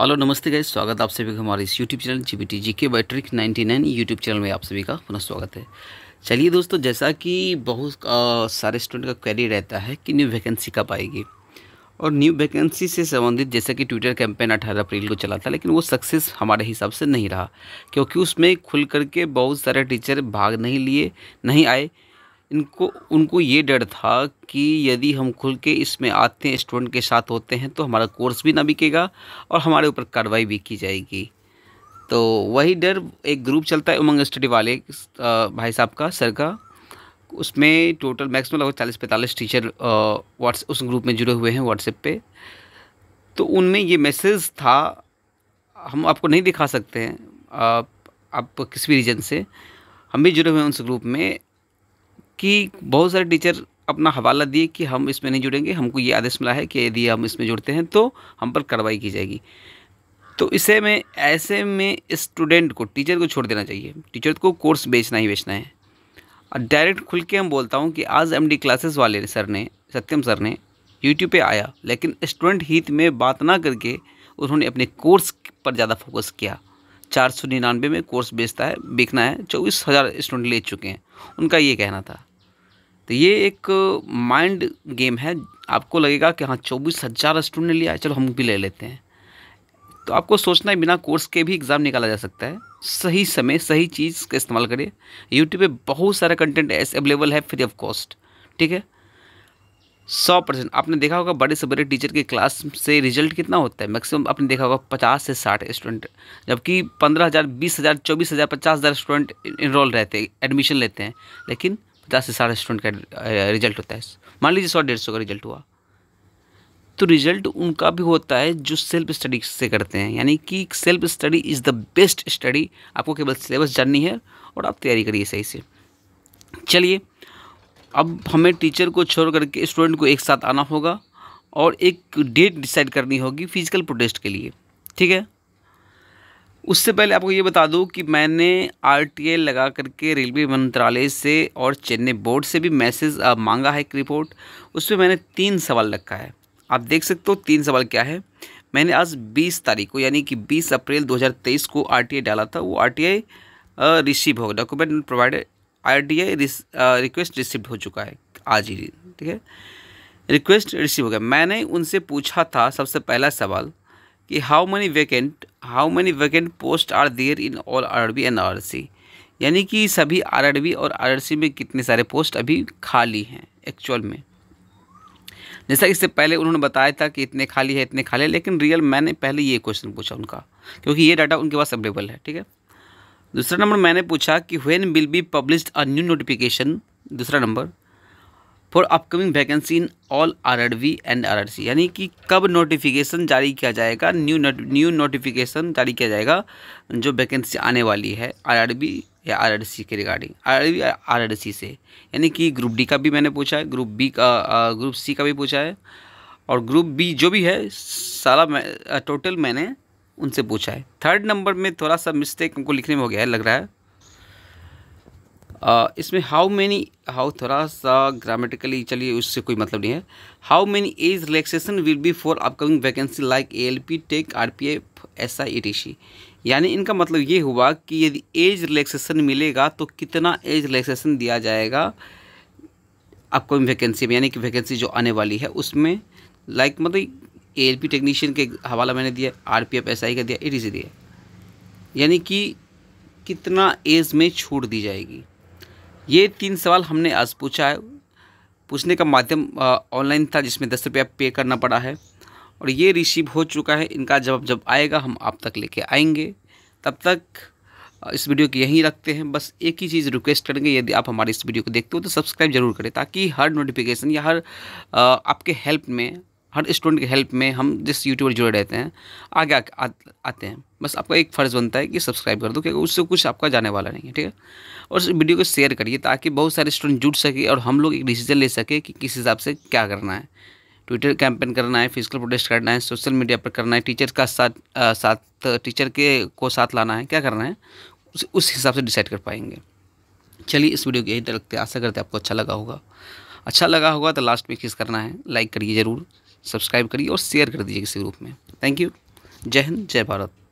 hello नमस्ते guys स्वागत आप सभी का हमारे इस YouTube channel G B T G के बैट्रिक नाइन्टी नाइन यूट्यूब चैनल में आप सभी का पुनः स्वागत है चलिए दोस्तों जैसा कि बहुत सारे स्टूडेंट का क्वेरी रहता है कि न्यू वैकेंसी कब आएगी और न्यू वैकेंसी से संबंधित जैसा कि ट्विटर कैंपेन अठारह अप्रैल को चला था लेकिन वो सक्सेस हमारे हिसाब से नहीं रहा क्योंकि उसमें खुल करके बहुत सारे टीचर भाग नहीं लिए नहीं आए इनको उनको ये डर था कि यदि हम खुल के इसमें आते हैं स्टूडेंट के साथ होते हैं तो हमारा कोर्स भी ना बिकेगा और हमारे ऊपर कार्रवाई भी की जाएगी तो वही डर एक ग्रुप चलता है उमंग स्टडी वाले भाई साहब का सर का उसमें टोटल मैक्सिमम लगभग चालीस पैंतालीस टीचर व्हाट्स उस ग्रुप में जुड़े हुए हैं व्हाट्सएप पे तो उनमें ये मैसेज था हम आपको नहीं दिखा सकते हैं आप, आप किसी भी रीजन से हम भी जुड़े हुए हैं उस ग्रुप में कि बहुत सारे टीचर अपना हवाला दिए कि हम इसमें नहीं जुड़ेंगे हमको ये आदेश मिला है कि यदि हम इसमें जुड़ते हैं तो हम पर कार्रवाई की जाएगी तो इसे में ऐसे में स्टूडेंट को टीचर को छोड़ देना चाहिए टीचर को कोर्स बेचना ही बेचना है और डायरेक्ट खुल के हम बोलता हूँ कि आज एम डी क्लासेस वाले सर ने सत्यम सर ने यूट्यूब पर आया लेकिन स्टूडेंट हित में बात ना करके उन्होंने अपने कोर्स पर ज़्यादा फोकस किया चार सौ निन्यानवे में कोर्स बेचता है बिकना है चौबीस हज़ार स्टूडेंट ले चुके हैं उनका ये कहना था तो ये एक माइंड गेम है आपको लगेगा कि हाँ चौबीस हज़ार स्टूडेंट लिया है चलो हम भी ले लेते हैं तो आपको सोचना है बिना कोर्स के भी एग्ज़ाम निकाला जा सकता है सही समय सही चीज़ का इस्तेमाल करें यूट्यूब पे बहुत सारा कंटेंट अवेलेबल है फ्री ऑफ कॉस्ट ठीक है सौ परसेंट आपने देखा होगा बड़े से बड़े टीचर के क्लास से रिजल्ट कितना होता है मैक्सिमम आपने देखा होगा पचास से साठ स्टूडेंट जबकि पंद्रह हज़ार बीस हज़ार चौबीस हज़ार पचास हज़ार स्टूडेंट इनरोल रहते हैं एडमिशन लेते हैं लेकिन पचास से साठ स्टूडेंट का रिजल्ट होता है मान लीजिए सौ डेढ़ सौ का रिजल्ट हुआ तो रिजल्ट उनका भी होता है जो सेल्फ स्टडी से करते हैं यानी कि self study is the best study आपको केवल सिलेबस जाननी है और आप तैयारी करिए सही से चलिए अब हमें टीचर को छोड़ करके स्टूडेंट को एक साथ आना होगा और एक डेट डिसाइड करनी होगी फिजिकल प्रोटेस्ट के लिए ठीक है उससे पहले आपको ये बता दूं कि मैंने आर लगा करके रेलवे मंत्रालय से और चेन्नई बोर्ड से भी मैसेज मांगा है एक रिपोर्ट उसमें मैंने तीन सवाल रखा है आप देख सकते हो तीन सवाल क्या है मैंने आज 20 तारीख को यानी कि 20 अप्रैल 2023 को आर डाला था वो आर टी रिसीव होगा document provided R D I request receive हो चुका है आज ही ठीक है रिक्वेस्ट रिसीव हो गया मैंने उनसे पूछा था सबसे पहला सवाल कि how many vacant how many vacant post are there in all R B and R C यानी कि सभी आर और आर में कितने सारे पोस्ट अभी खाली हैं एक्चुअल में जैसा इससे पहले उन्होंने बताया था कि इतने खाली है इतने खाली है लेकिन रियल मैंने पहले ये क्वेश्चन पूछा उनका क्योंकि ये डाटा उनके पास अवेलेबल है ठीक है दूसरा नंबर मैंने पूछा कि when will be published a new notification दूसरा number for upcoming vacancy in all RRB and R यानी कि कब नोटिफिकेशन जारी किया जाएगा न्यू न्यू नोटिफिकेशन जारी किया जाएगा जो वैकेंसी आने वाली है आर या आर के रिगार्डिंग आर आर आर से यानी कि ग्रुप डी का भी मैंने पूछा है ग्रुप बी का ग्रुप सी का भी पूछा है और ग्रुप बी जो भी है सारा मैं, टोटल मैंने उनसे पूछा है थर्ड नंबर में थोड़ा सा मिस्टेक हमको लिखने में हो गया है लग रहा है इसमें हाउ मैनी हाउ थोड़ा सा ग्रामेटिकली चलिए उससे कोई मतलब नहीं है how many age relaxation will be for upcoming vacancy like A L P tech R P F S I A T C यानी इनका मतलब ये हुआ कि यदि एज रिलैक्सेशन मिलेगा तो कितना एज रिलैक्सेशन दिया जाएगा अपकमिंग वैकेंसी में यानी कि वैकेंसी जो आने वाली है उसमें लाइक like, मतलब ए टेक्नीशियन के हवाला मैंने दिया आर पी का दिया ए दिया यानी कि कितना एज में छूट दी जाएगी ये तीन सवाल हमने आज पूछा है पूछने का माध्यम ऑनलाइन था जिसमें दस रुपया पे करना पड़ा है और ये रिसीव हो चुका है इनका जवाब जब आएगा हम आप तक लेके आएंगे तब तक इस वीडियो को यहीं रखते हैं बस एक ही चीज़ रिक्वेस्ट करेंगे यदि आप हमारे इस वीडियो को देखते हो तो सब्सक्राइब जरूर करें ताकि हर नोटिफिकेशन या हर आपके हेल्प में हर स्टूडेंट की हेल्प में हम जिस यूट्यूब जुड़े रहते हैं आगे आ, आ, आते हैं बस आपका एक फ़र्ज़ बनता है कि सब्सक्राइब कर दो क्योंकि उससे कुछ आपका जाने वाला नहीं है ठीक है और उस वीडियो को शेयर करिए ताकि बहुत सारे स्टूडेंट जुड़ सके और हम लोग एक डिसीजन ले सके कि किस हिसाब से क्या करना है ट्विटर कैंपेन करना है फिजिकल प्रोटेस्ट करना है सोशल मीडिया पर करना है टीचर का साथ आ, साथ टीचर के को साथ लाना है क्या करना है उस, उस हिसाब से डिसाइड कर पाएंगे चलिए इस वीडियो को यही रखते आशा करते आपको अच्छा लगा होगा अच्छा लगा होगा तो लास्ट में किस करना है लाइक करिए ज़रूर सब्सक्राइब करिए और शेयर कर दीजिए किसी ग्रुप में थैंक यू जय हिंद जय भारत